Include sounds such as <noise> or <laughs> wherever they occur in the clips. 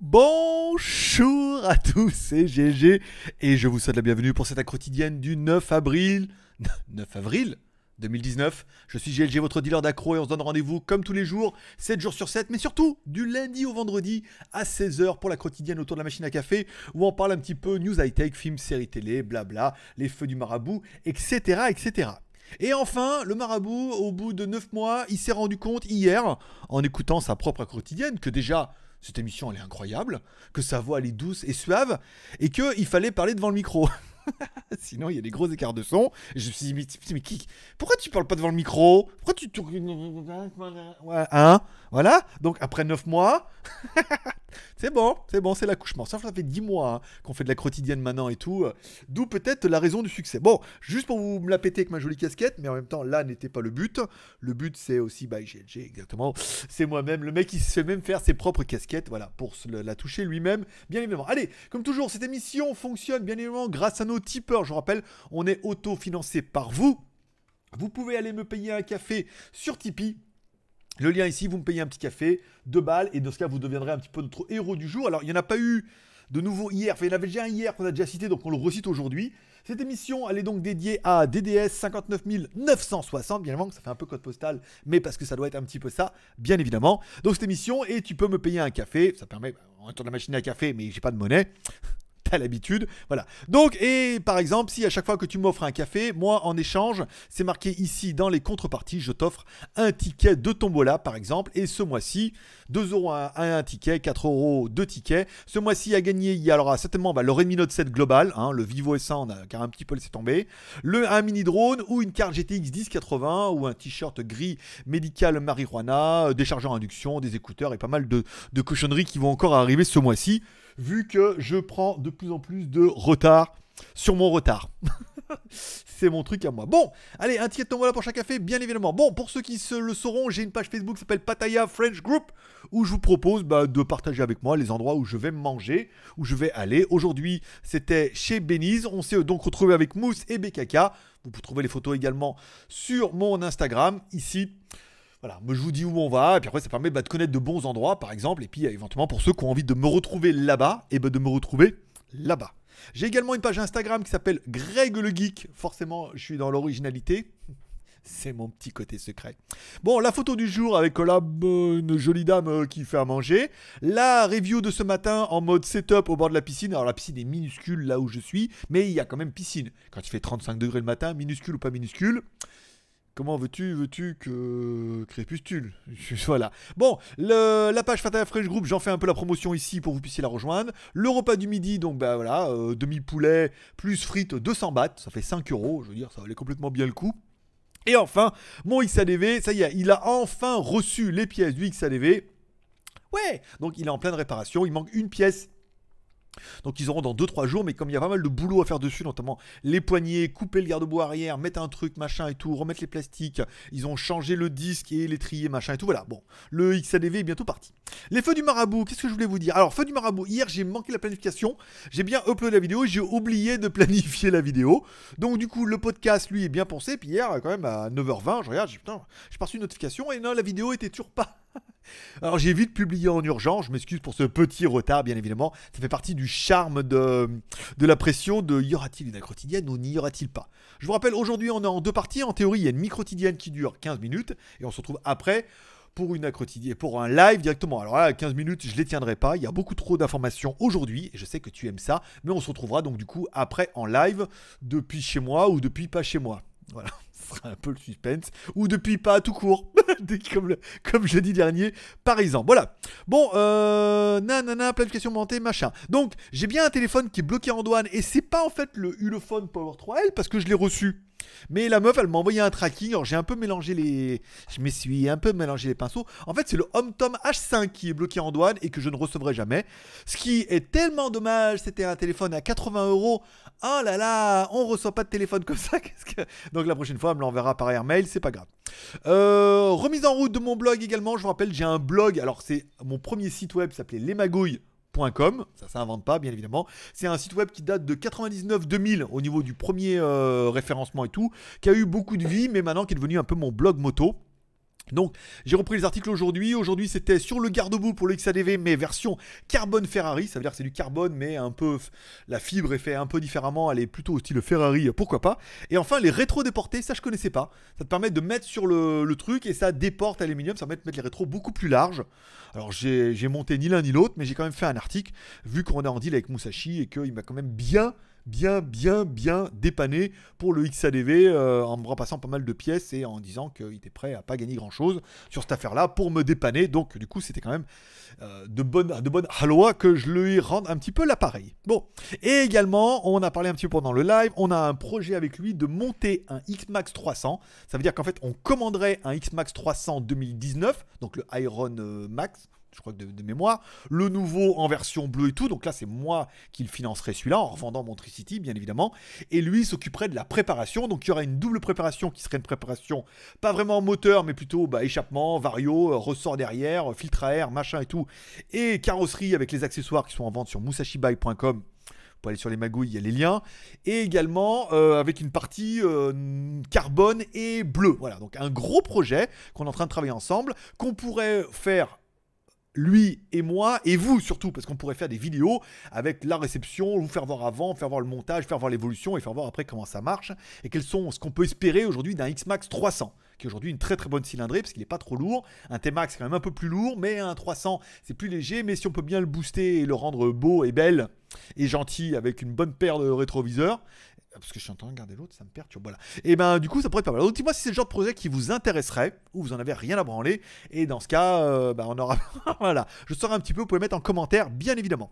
Bonjour à tous, c'est GG et je vous souhaite la bienvenue pour cette accro quotidienne du 9 avril. 9 <laughs> avril 2019. Je suis GLG, votre dealer d'accro, et on se donne rendez-vous comme tous les jours, 7 jours sur 7, mais surtout du lundi au vendredi à 16h pour la quotidienne autour de la machine à café, où on parle un petit peu news high-tech, films, séries télé, blabla, les feux du marabout, etc. etc. Et enfin, le marabout, au bout de 9 mois, il s'est rendu compte hier, en écoutant sa propre quotidienne, que déjà, cette émission, elle est incroyable, que sa voix, elle est douce et suave, et qu'il fallait parler devant le micro. <laughs> <laughs> Sinon, il y a des gros écarts de son. je me suis dit, mais, qui, pourquoi tu parles pas devant le micro Pourquoi tu tournes. Hein Voilà. Donc, après 9 mois, <laughs> c'est bon, c'est bon, c'est l'accouchement. Ça, ça fait 10 mois hein, qu'on fait de la quotidienne maintenant et tout. Euh, d'où peut-être la raison du succès. Bon, juste pour vous me la péter avec ma jolie casquette, mais en même temps, là n'était pas le but. Le but, c'est aussi, bah, GLG, exactement. C'est moi-même. Le mec, il se fait même faire ses propres casquettes, voilà, pour la toucher lui-même, bien évidemment. Allez, comme toujours, cette émission fonctionne, bien évidemment, grâce à nos tipeurs. Je rappelle, on est auto-financé par vous. Vous pouvez aller me payer un café sur Tipeee le lien ici, vous me payez un petit café, deux balles, et dans ce cas, vous deviendrez un petit peu notre héros du jour. Alors, il n'y en a pas eu de nouveau hier, enfin, il y en avait déjà un hier qu'on a déjà cité, donc on le recite aujourd'hui. Cette émission, elle est donc dédiée à DDS 59 960, bien évidemment que ça fait un peu code postal, mais parce que ça doit être un petit peu ça, bien évidemment. Donc cette émission, et tu peux me payer un café, ça permet, on tourne la machine à café, mais j'ai pas de monnaie t'as <laughs> l'habitude. Voilà. Donc, et par exemple, si à chaque fois que tu m'offres un café, moi en échange, c'est marqué ici dans les contreparties, je t'offre un ticket de tombola par exemple, et ce mois-ci, 2 euros à un ticket, 4 euros deux tickets. Ce mois-ci à gagner, il y aura certainement bah, le Redmi Note 7 global, hein, le Vivo S1, on a car un petit peu laissé tomber, le, un mini drone ou une carte GTX 1080 ou un t-shirt gris médical marijuana, euh, des chargeurs induction, des écouteurs et pas mal de, de cochonneries qui vont encore arriver ce mois-ci vu que je prends de plus en plus de retard sur mon retard. <laughs> c'est mon truc à moi. Bon, allez, un ticket de là pour chaque café, bien évidemment. Bon, pour ceux qui se le sauront, j'ai une page Facebook qui s'appelle Pataya French Group où je vous propose bah, de partager avec moi les endroits où je vais manger, où je vais aller. Aujourd'hui, c'était chez Beniz. On s'est euh, donc retrouvé avec Mousse et BKK. Vous pouvez trouver les photos également sur mon Instagram ici. Voilà, je vous dis où on va, et puis après ça permet bah, de connaître de bons endroits par exemple, et puis euh, éventuellement pour ceux qui ont envie de me retrouver là-bas, et eh ben, de me retrouver là-bas. J'ai également une page Instagram qui s'appelle Greg le Geek, forcément je suis dans l'originalité, c'est mon petit côté secret. Bon, la photo du jour avec euh, la une jolie dame euh, qui fait à manger. La review de ce matin en mode setup au bord de la piscine. Alors la piscine est minuscule là où je suis, mais il y a quand même piscine. Quand il fait 35 degrés le matin, minuscule ou pas minuscule, Comment veux-tu, veux-tu que crépuscule <laughs> Voilà. Bon, la page Fatal Fresh Group, j'en fais un peu la promotion ici pour que vous puissiez la rejoindre. Le repas du midi, donc bah voilà, euh, demi poulet plus frites 200 bahts, ça fait 5 euros. Je veux dire, ça valait complètement bien le coup. Et enfin, mon XADV, ça y est, il a enfin reçu les pièces du XADV. Ouais, donc il est en pleine réparation. Il manque une pièce donc ils auront dans 2-3 jours, mais comme il y a pas mal de boulot à faire dessus, notamment les poignées, couper le garde boue arrière, mettre un truc, machin et tout, remettre les plastiques, ils ont changé le disque et l'étrier, machin et tout, voilà, bon, le XADV est bientôt parti. Les feux du marabout, qu'est-ce que je voulais vous dire Alors, feux du marabout, hier j'ai manqué la planification, j'ai bien uploadé la vidéo, j'ai oublié de <laughs> planifier la vidéo, donc du coup le podcast lui est bien pensé, puis hier quand même à 9h20, je regarde, j'ai putain, une notification et non, la vidéo était toujours pas <laughs> Alors j'ai vite publié en urgence, je m'excuse pour ce petit retard bien évidemment, ça fait partie du charme de, de la pression de y aura-t-il une quotidienne ou n'y aura-t-il pas. Je vous rappelle, aujourd'hui on est en deux parties, en théorie il y a une mi-quotidienne qui dure 15 minutes et on se retrouve après pour une pour un live directement. Alors là, 15 minutes, je ne les tiendrai pas. Il y a beaucoup trop d'informations aujourd'hui. Et je sais que tu aimes ça, mais on se retrouvera donc du coup après en live depuis chez moi ou depuis pas chez moi. Voilà fera un peu le suspense. Ou depuis pas tout court, <laughs> comme, comme jeudi dernier, par exemple. Voilà. Bon, euh, nanana, planification montée, machin. Donc, j'ai bien un téléphone qui est bloqué en douane et c'est pas en fait le Ulefone Power 3L parce que je l'ai reçu mais la meuf, elle m'a envoyé un tracking. Alors j'ai un peu mélangé les. Je me suis un peu mélangé les pinceaux. En fait, c'est le Home H5 qui est bloqué en douane et que je ne recevrai jamais. Ce qui est tellement dommage. C'était un téléphone à 80 euros. Oh là là, on ne reçoit pas de téléphone comme ça. <laughs> Donc la prochaine fois, elle me l'enverra par airmail. C'est pas grave. Euh, remise en route de mon blog également. Je vous rappelle, j'ai un blog. Alors c'est mon premier site web s'appelait Les Magouilles ça s'invente pas, bien évidemment. C'est un site web qui date de 99-2000 au niveau du premier euh, référencement et tout, qui a eu beaucoup de vie, mais maintenant qui est devenu un peu mon blog moto. Donc, j'ai repris les articles aujourd'hui. Aujourd'hui, c'était sur le garde-boue pour le XADV, mais version carbone Ferrari. Ça veut dire que c'est du carbone, mais un peu. La fibre est faite un peu différemment. Elle est plutôt au style Ferrari, pourquoi pas. Et enfin, les rétro déportés, ça je connaissais pas. Ça te permet de mettre sur le, truc et ça déporte l'aluminium, Ça permet de mettre les rétros beaucoup plus larges. Alors, j'ai monté ni l'un ni l'autre, mais j'ai quand même fait un article, vu qu'on est en deal avec Musashi et qu'il m'a quand même bien bien, bien, bien dépanné pour le XADV euh, en me repassant pas mal de pièces et en disant qu'il était prêt à pas gagner grand chose sur cette affaire-là pour me dépanner. Donc, du coup, c'était quand même euh, de bonnes de bonne que je lui rende un petit peu l'appareil. Bon, et également, on a parlé un petit peu pendant le live, on a un projet avec lui de monter un X-Max 300. Ça veut dire qu'en fait, on commanderait un X-Max 300 2019, donc le Iron euh, Max je crois que de, mémoire. Le nouveau en version bleue et tout. Donc là, c'est moi qui le financerai celui-là en revendant mon Tricity, bien évidemment. Et lui s'occuperait de la préparation. Donc il y aura une double préparation qui serait une préparation pas vraiment moteur, mais plutôt bah, échappement, vario, euh, ressort derrière, euh, filtre à air, machin et tout. Et carrosserie avec les accessoires qui sont en vente sur vous pour aller sur les magouilles, il y a les liens. Et également euh, avec une partie carbone et bleu. Voilà, donc un gros projet qu'on est en train de travailler ensemble, qu'on pourrait faire lui et moi, et vous surtout, parce qu'on pourrait faire des vidéos avec la réception, vous faire voir avant, faire voir le montage, faire voir l'évolution et faire voir après comment ça marche, et quels sont ce qu'on peut espérer aujourd'hui d'un X-Max 300 qui est aujourd'hui une très très bonne cylindrée parce qu'il n'est pas trop lourd. Un T-Max quand même un peu plus lourd, mais un 300 c'est plus léger. Mais si on peut bien le booster et le rendre beau et belle et gentil avec une bonne paire de rétroviseurs, ah, parce que je suis en train de regarder l'autre, ça me perturbe. Voilà. Et eh ben du coup, ça pourrait être pas mal. dites-moi si c'est le genre de projet qui vous intéresserait, ou vous en avez rien à branler. Et dans ce cas, euh, bah, on aura. <laughs> voilà. Je sors un petit peu, vous pouvez mettre en commentaire, bien évidemment.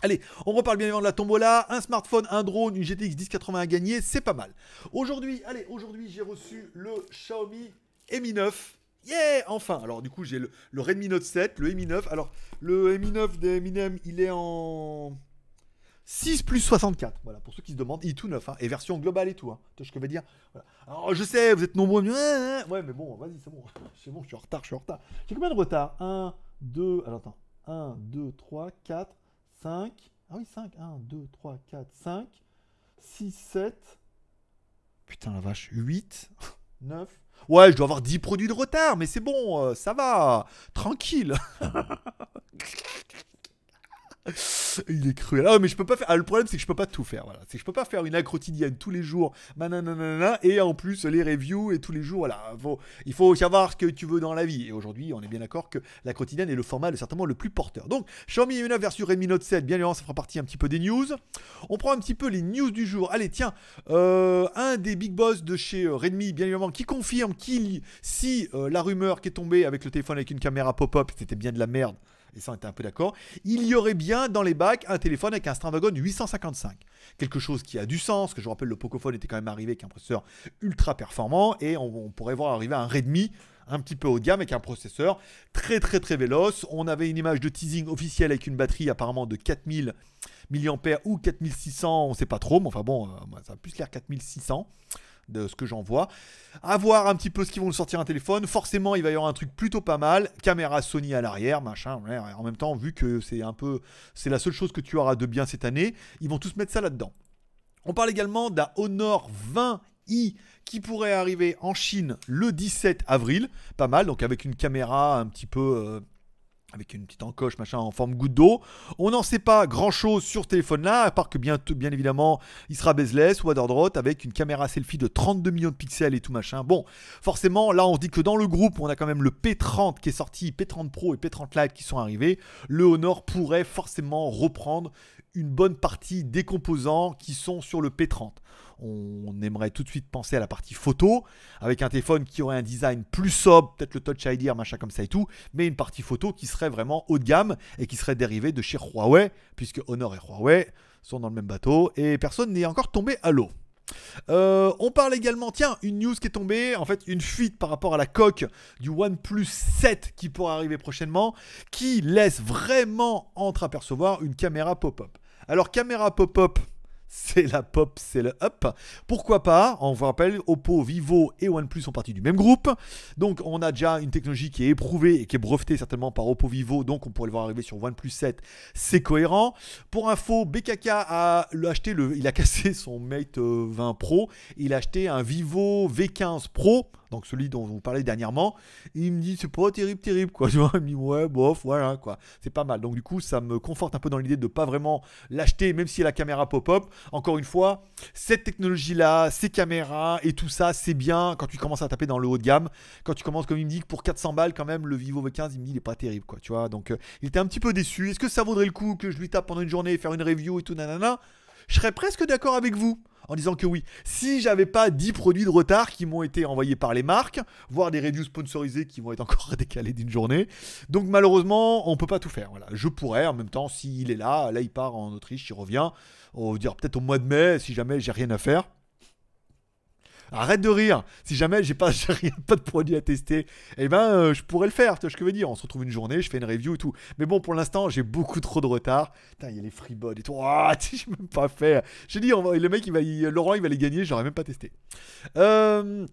Allez, on reparle bien évidemment de la tombola, un smartphone, un drone, une GTX 1080 à gagner, c'est pas mal. Aujourd'hui, allez, aujourd'hui j'ai reçu le Xiaomi Mi 9. Yeah, enfin. Alors du coup j'ai le, Redmi Note 7, le Mi 9. Alors le Mi 9 des Eminem, il est en 6 plus 64, voilà, pour ceux qui se demandent, il tout neuf, hein, et version globale et tout, hein, tu ce que je veux dire voilà. je sais, vous êtes nombreux, ouais, mais bon, vas-y, c'est bon, <laughs> c'est bon, je suis en retard, je suis en retard. J'ai combien de retard 1, 2, alors attends, 1, 2, 3, 4, 5, ah oui, 5, 1, 2, 3, 4, 5, 6, 7, putain la vache, 8, 9, <laughs> ouais, je dois avoir 10 produits de retard, mais c'est bon, euh, ça va, tranquille <laughs> <laughs> Il est cruel. Ah, mais je peux pas faire. Ah, le problème, c'est que je peux pas tout faire. Voilà. C'est que je peux pas faire une act quotidienne tous les jours. et en plus, les reviews et tous les jours. Voilà. il faut savoir ce que tu veux dans la vie. Et aujourd'hui, on est bien d'accord que la quotidienne est le format le, certainement le plus porteur. Donc, Xiaomi Mi 9 versus Redmi Note 7. Bien évidemment, ça fera partie un petit peu des news. On prend un petit peu les news du jour. Allez, tiens. Euh, un des big boss de chez euh, Redmi, bien évidemment, qui confirme qu'il, si euh, la rumeur qui est tombée avec le téléphone avec une caméra pop-up, c'était bien de la merde et ça on était un peu d'accord, il y aurait bien dans les bacs un téléphone avec un Snapdragon 855. Quelque chose qui a du sens, que je vous rappelle, le Pocophone était quand même arrivé avec un processeur ultra performant, et on, pourrait voir arriver un Redmi un petit peu haut de gamme avec un processeur très très très véloce. On avait une image de teasing officielle avec une batterie apparemment de 4000 mAh ou 4600, on ne sait pas trop, mais enfin bon, euh, ça a plus l'air 4600 de ce que j'en vois. À voir un petit peu ce qu'ils vont sortir un téléphone. Forcément, il va y avoir un truc plutôt pas mal. Caméra Sony à l'arrière, machin. en même temps, vu que c'est un peu, c'est la seule chose que tu auras de bien cette année, ils vont tous mettre ça là-dedans. On parle également d'un Honor 20i qui pourrait arriver en Chine le 17 avril. Pas mal, donc avec une caméra un petit peu. Euh, avec une petite encoche machin en forme goutte d'eau. On n'en sait pas grand chose sur ce téléphone là, à part que bien, évidemment il sera bezeless ou avec une caméra selfie de 32 millions de pixels et tout machin. Bon, forcément là on se dit que dans le groupe on a quand même le P30 qui est sorti, P30 Pro et P30 Lite qui sont arrivés. Le Honor pourrait forcément reprendre une bonne partie des composants qui sont sur le P30 on aimerait tout de suite penser à la partie photo, avec un téléphone qui aurait un design plus sobre, peut-être le Touch ID, machin comme ça et tout, mais une partie photo qui serait vraiment haut de gamme et qui serait dérivée de chez Huawei, puisque Honor et Huawei sont dans le même bateau, et personne n'est encore tombé à l'eau. Euh, on parle également, tiens, une news qui est tombée, en fait une fuite par rapport à la coque du OnePlus 7 qui pourra arriver prochainement, qui laisse vraiment entre-apercevoir une caméra pop-up. Alors caméra pop-up, c'est la pop, c'est le up. Pourquoi pas On vous rappelle, Oppo, Vivo et OnePlus sont partis du même groupe. Donc on a déjà une technologie qui est éprouvée et qui est brevetée certainement par Oppo, Vivo. Donc on pourrait le voir arriver sur OnePlus 7. C'est cohérent. Pour info, BKK a acheté le, il a <laughs> cassé son Mate 20 euh, Pro. Il a acheté un Vivo V15 Pro donc celui dont vous parlez dernièrement, il me dit c'est pas terrible, terrible, quoi. je <laughs> vois, il me dit ouais, bof, voilà, quoi. C'est pas mal. Donc du coup, ça me conforte un peu dans l'idée de pas vraiment l'acheter, même si la caméra pop-up. Encore une fois, cette technologie-là, ces caméras et tout ça, c'est bien quand tu commences à taper dans le haut de gamme. Quand tu commences, comme il me dit, pour 400 balles, quand même, le Vivo V15, il me dit il est pas terrible, quoi. Tu vois, donc euh, il était un petit peu déçu. Est-ce que ça vaudrait le coup que je lui tape pendant une journée, et faire une review et tout, nanana je serais presque d'accord avec vous en disant que oui, si j'avais pas 10 produits de retard qui m'ont été envoyés par les marques, voire des reviews sponsorisées qui vont être encore <laughs> décalés d'une journée. Donc malheureusement, on peut pas tout faire. Voilà, je pourrais en même temps s'il est là, là il part en Autriche, il revient, on va dire peut-être au mois de mai si jamais j'ai rien à faire. Arrête de rire. Si jamais j'ai pas, <laughs> pas de produit à tester, eh ben, euh, je pourrais le faire. Tu vois ce que je veux dire On se retrouve une journée, je fais une review et tout. Mais bon, pour l'instant, j'ai beaucoup trop de retard. Putain, il y a les freebods et tout. Ah, je <laughs> j'ai même pas fait. J'ai dit, le mec, il va, Laurent, il va les gagner. J'aurais même pas testé. Euh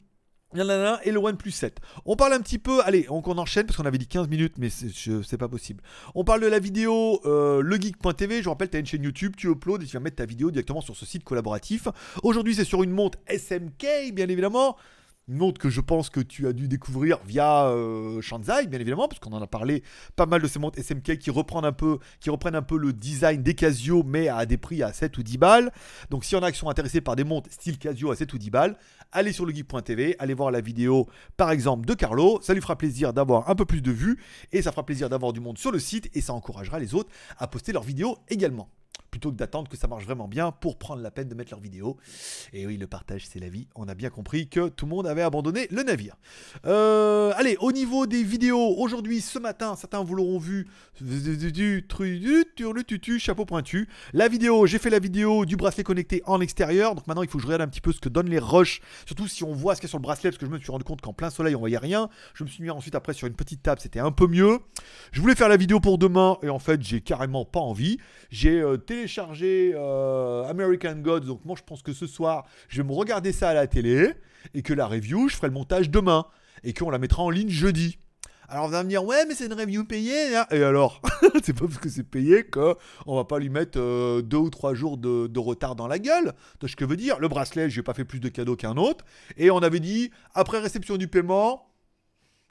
et le OnePlus 7. On parle un petit peu, allez, on, qu'on enchaîne parce qu'on avait dit 15 minutes, mais c'est pas possible. On parle de la vidéo euh, legeek.tv. Je vous rappelle, tu as une chaîne YouTube, tu uploads et tu vas mettre ta vidéo directement sur ce site collaboratif. Aujourd'hui, c'est sur une montre SMK, bien évidemment une montre que je pense que tu as dû découvrir via euh, Shanzai, bien évidemment, parce qu'on en a parlé pas mal de ces montres SMK qui reprennent un peu, qui reprennent un peu le design des Casio, mais à des prix à 7 ou 10 balles. Donc, s'il y en a qui sont intéressés par des montres style Casio à 7 ou 10 balles, allez sur legeek.tv, allez voir la vidéo, par exemple, de Carlo. Ça lui fera plaisir d'avoir un peu plus de vues et ça fera plaisir d'avoir du monde sur le site et ça encouragera les autres à poster leurs vidéos également plutôt que d'attendre que ça marche vraiment bien pour prendre la peine de mettre leur vidéo. Et oui, le partage, c'est la vie. On a bien compris que tout le monde avait abandonné le navire. Euh, allez, au niveau des vidéos, aujourd'hui, ce matin, certains vous l'auront vu, chapeau pointu. La vidéo, j'ai fait la vidéo du bracelet connecté en extérieur. Donc maintenant, il faut que je regarde un petit peu ce que donnent les rushs. Surtout si on voit ce qu'il y a sur le bracelet, parce que je me suis rendu compte qu'en plein soleil, on voyait rien. Je me suis mis ensuite après sur une petite table, c'était un peu mieux. Je voulais faire la vidéo pour demain, et en fait, j'ai carrément pas envie. J'ai euh, chargé euh, American Gods. Donc moi, je pense que ce soir, je vais me regarder ça à la télé et que la review, je ferai le montage demain et qu'on la mettra en ligne jeudi. Alors vous allez me dire ouais mais c'est une review payée et alors <laughs> c'est pas parce que c'est payé que on va pas lui mettre euh, deux ou trois jours de, retard dans la gueule. Tu ce que veut dire Le bracelet, j'ai pas fait plus de cadeaux qu'un autre et on avait dit après réception du paiement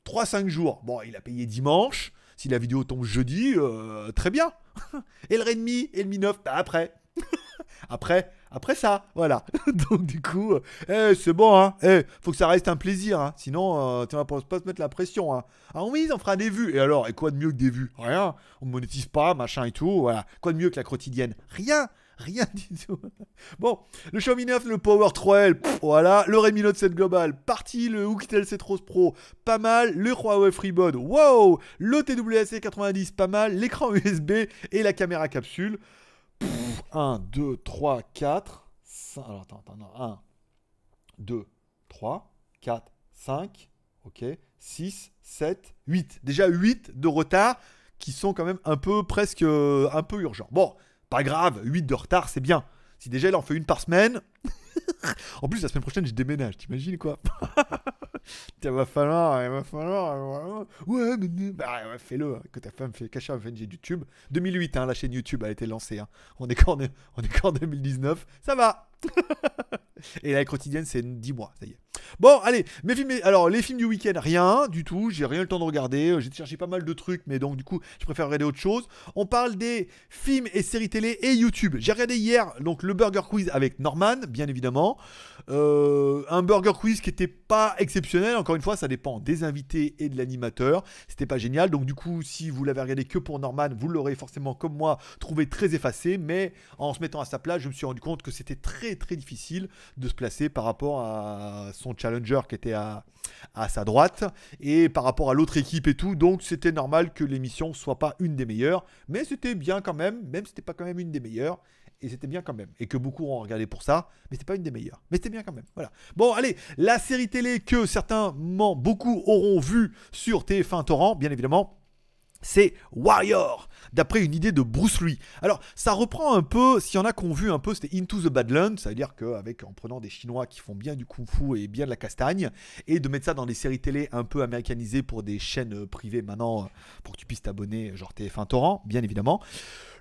3-5 jours. Bon, il a payé dimanche. Si la vidéo tombe jeudi, euh, très bien. <laughs> et le Redmi, et le Mi 9, bah, après. <laughs> après, après ça, voilà. <laughs> Donc du coup, euh, eh, c'est bon, hein. Eh, faut que ça reste un plaisir, hein. Sinon, euh, tu vas pas se mettre la pression, hein. Ah oui, on fera des vues. Et alors, et quoi de mieux que des vues Rien. On ne monétise pas, machin et tout. Quoi de mieux que la quotidienne Rien. Rien du tout. Bon, le Xiaomi 9, le Power 3L, voilà. Le Redmi Note 7 Global, parti. Le Oukitel c Pro, pas mal. Le Huawei FreeBud, wow. Le TWSC 90, e pas mal. L'écran USB et la caméra capsule. 1, 2, 3, 4, 5. Alors attends, attends, 1, 2, 3, 4, 5, ok. 6, 7, 8. Déjà 8 de retard qui sont quand même un peu presque euh, un peu urgents. Bon, pas grave, 8 de retard, c'est bien. Si déjà là, en fait une par semaine. <laughs> en plus, la semaine prochaine, je déménage, t'imagines quoi Il va falloir, il va falloir. Ouais, mais bah, fais-le. Hein, que ta femme fait cacher VNG du YouTube. 2008, hein, la chaîne YouTube a été lancée. Hein. On, est encore on est 2019. Ça va <laughs> et la quotidienne, c'est 10 mois, ça y est. Bon, allez, mes films, alors les films du week-end, rien du tout, j'ai rien eu le temps de regarder, euh, j'ai cherché pas mal de trucs, mais donc du coup, je préfère regarder autre chose. On parle des films et séries télé et YouTube. J'ai regardé hier, donc le Burger Quiz avec Norman, bien évidemment. Euh, un Burger Quiz qui n'était pas exceptionnel, encore une fois, ça dépend des invités et de l'animateur, c'était pas génial, donc du coup, si vous l'avez regardé que pour Norman, vous l'aurez forcément, comme moi, trouvé très effacé, mais en se mettant à sa place, je me suis rendu compte que c'était très très difficile de se placer par rapport à son challenger qui était à, à sa droite et par rapport à l'autre équipe et tout. Donc c'était normal que l'émission soit pas une des meilleures, mais c'était bien quand même, même c'était pas quand même une des meilleures et c'était bien quand même. Et que beaucoup ont regardé pour ça, mais c'était pas une des meilleures. Mais c'était bien quand même. Voilà. Bon, allez, la série télé que certainement beaucoup auront vu sur TF1 Torrent, bien évidemment c'est Warrior, d'après une idée de Bruce Lee. Alors, ça reprend un peu, s'il y en a ont vu un peu, c'était Into the Badlands, ça veut dire qu'avec, en prenant des Chinois qui font bien du kung-fu et bien de la castagne, et de mettre ça dans des séries télé un peu américanisées pour des chaînes privées maintenant, pour que tu puisses t'abonner, genre TF1 Torrent, bien évidemment.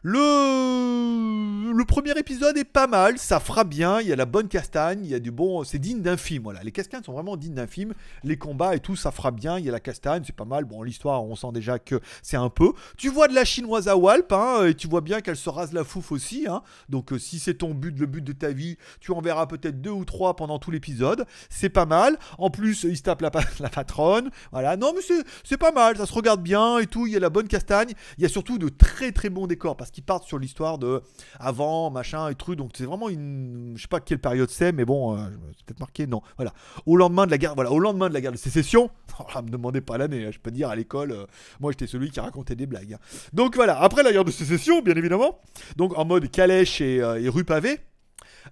Le... premier épisode est pas mal, ça fera bien, il y a la bonne castagne, il y a du bon... C'est digne d'un film, voilà. Les cascades sont vraiment dignes d'un film, les combats et tout, ça fera bien, il y a la castagne, c'est pas mal. Bon, l'histoire, on sent déjà que c'est un peu. Tu vois de la chinoise à Walp, hein, et tu vois bien qu'elle se rase la fouf aussi, hein. Donc euh, si c'est ton but, le but de ta vie, tu en verras peut-être deux ou trois pendant tout l'épisode. C'est pas mal. En plus, il se tape la, la patronne. Voilà. Non, mais c'est pas mal. Ça se regarde bien et tout. Il y a la bonne castagne. Il y a surtout de très très bons décors. Parce qui partent sur l'histoire de avant, machin et truc. Donc c'est vraiment une. Je sais pas quelle période c'est, mais bon, euh, c'est peut-être marqué, non. Voilà. Au lendemain de la guerre, voilà, au lendemain de la guerre de sécession, <laughs> oh me demandez pas l'année, hein, je peux dire à l'école, euh, moi j'étais celui qui racontait des blagues. Hein. Donc voilà, après la guerre de sécession, bien évidemment. Donc en mode calèche et, euh, et rue pavée.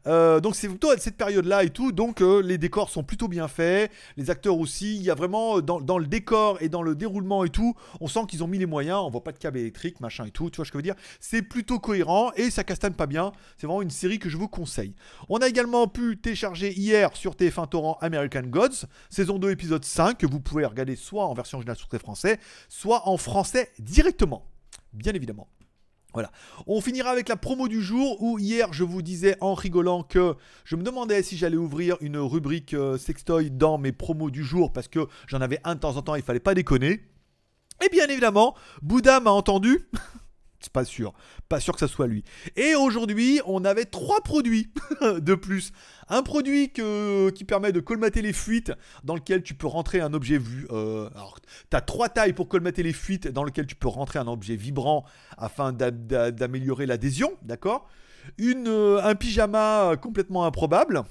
Euh, donc c'est plutôt à cette période-là et tout. Donc euh, les décors sont plutôt bien faits, les acteurs aussi. Il y a vraiment euh, dans, le décor et dans le déroulement et tout, on sent qu'ils ont mis les moyens. On voit pas de câble électrique, machin et tout. Tu vois ce que je veux dire C'est plutôt cohérent et ça castane pas bien. C'est vraiment une série que je vous conseille. On a également pu télécharger hier sur TF1 Torrent American Gods, saison 2, épisode 5, que vous pouvez regarder soit en version originale sous français, soit en français directement. Bien évidemment. Voilà. On finira avec la promo du jour où hier je vous disais en rigolant que je me demandais si j'allais ouvrir une rubrique euh, sextoy dans mes promos du jour parce que j'en avais un de temps en temps, il fallait pas déconner. Et bien évidemment, Bouddha m'a entendu. <laughs> C'est pas sûr. Pas sûr que ça soit lui. Et aujourd'hui, on avait trois produits <laughs> de plus. Un produit qui permet de colmater les fuites, dans lequel tu peux rentrer un objet vu. Euh, alors, t'as trois tailles pour colmater les fuites, dans lequel tu peux rentrer un objet vibrant afin d'améliorer l'adhésion, d'accord euh, un pyjama euh, complètement improbable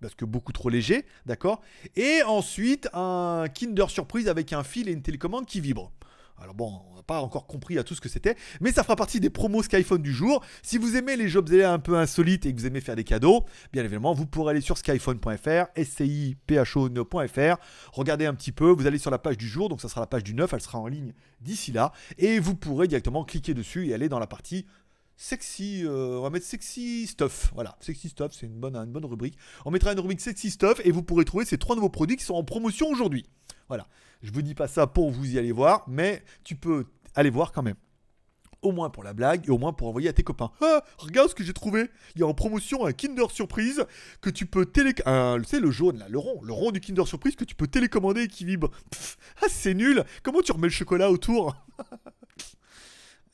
parce que beaucoup trop léger, d'accord Et ensuite, un Kinder Surprise avec un fil et une télécommande qui vibre. Alors bon, on n'a pas encore compris à tout ce que c'était, mais ça fera partie des promos Skyphone du jour. Si vous aimez les jobs un peu insolites et que vous aimez faire des cadeaux, bien évidemment, vous pourrez aller sur skyphone.fr, scipho.fr, e regardez un petit peu, vous allez sur la page du jour, donc ça sera la page du 9, elle sera en ligne d'ici là, et vous pourrez directement cliquer dessus et aller dans la partie sexy, euh, on va mettre sexy stuff. Voilà, sexy stuff, c'est une bonne, une bonne rubrique. On mettra une rubrique sexy stuff et vous pourrez trouver ces trois nouveaux produits qui sont en promotion aujourd'hui. Voilà. Je vous dis pas ça pour vous y aller voir, mais tu peux aller voir quand même. Au moins pour la blague et au moins pour envoyer à tes copains. Ah, regarde ce que j'ai trouvé. Il y a en promotion un Kinder Surprise que tu peux télé... c'est le jaune, là, le rond. Le rond du Kinder Surprise que tu peux télécommander et qui vibre. ah, c'est nul. Comment tu remets le chocolat autour <laughs>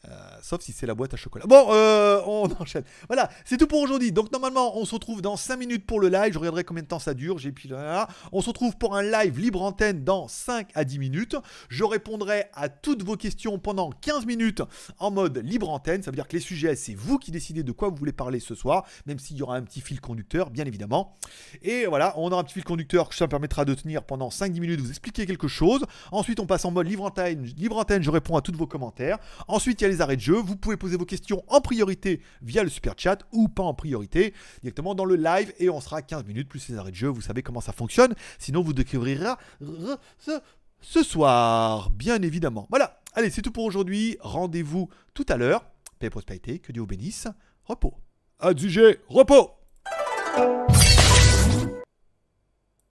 Euh, sauf si c'est la boîte à chocolat. Bon, euh, on <laughs> enchaîne. Voilà, c'est tout pour aujourd'hui. Donc normalement, on se retrouve dans 5 minutes pour le live. Je regarderai combien de temps ça dure. J'ai puis là, On se retrouve pour un live libre antenne dans 5 à 10 minutes. Je répondrai à toutes vos questions pendant 15 minutes en mode libre antenne. Ça veut dire que les sujets, c'est vous qui décidez de quoi vous voulez parler ce soir, même s'il y aura un petit fil conducteur, bien évidemment. Et voilà, on aura un petit fil conducteur que ça permettra de tenir pendant 5-10 minutes, vous expliquer quelque chose. Ensuite, on passe en mode libre antenne. Libre antenne, je réponds à tous vos commentaires. Ensuite, il y a les arrêts de jeu. Vous pouvez poser vos questions en priorité via le super chat ou pas en priorité directement dans le live et on sera 15 minutes plus les arrêts de jeu. Vous savez comment ça fonctionne. Sinon, vous découvrirez ce, soir, bien évidemment. Voilà. Allez, c'est tout pour aujourd'hui. Rendez-vous tout à l'heure. Paix et prospérité. Que Dieu vous bénisse. Repos. Adjugé. Repos.